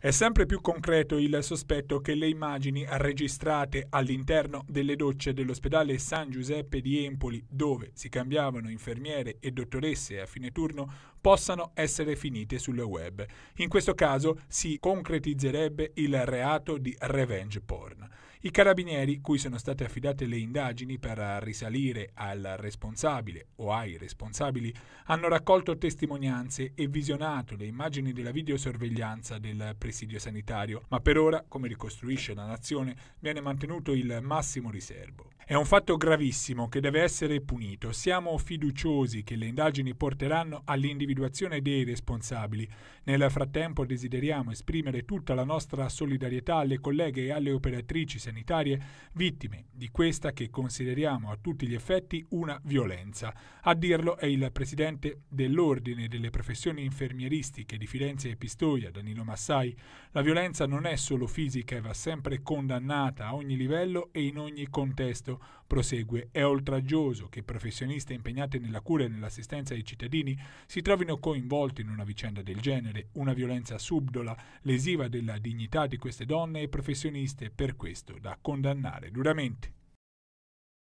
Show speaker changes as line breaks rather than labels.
È sempre più concreto il sospetto che le immagini registrate all'interno delle docce dell'ospedale San Giuseppe di Empoli, dove si cambiavano infermiere e dottoresse a fine turno, possano essere finite sul web. In questo caso si concretizzerebbe il reato di revenge porn. I carabinieri, cui sono state affidate le indagini per risalire al responsabile o ai responsabili, hanno raccolto testimonianze e visionato le immagini della videosorveglianza del presidio sanitario, ma per ora, come ricostruisce la nazione, viene mantenuto il massimo riservo. È un fatto gravissimo che deve essere punito. Siamo fiduciosi che le indagini porteranno all'individuazione l'individuazione dei responsabili. Nel frattempo desideriamo esprimere tutta la nostra solidarietà alle colleghe e alle operatrici sanitarie vittime di questa che consideriamo a tutti gli effetti una violenza. A dirlo è il presidente dell'Ordine delle professioni infermieristiche di Firenze e Pistoia, Danilo Massai. La violenza non è solo fisica e va sempre condannata a ogni livello e in ogni contesto Prosegue, è oltraggioso che professioniste impegnate nella cura e nell'assistenza ai cittadini si trovino coinvolti in una vicenda del genere, una violenza subdola, lesiva della dignità di queste donne e professioniste, per questo da condannare duramente.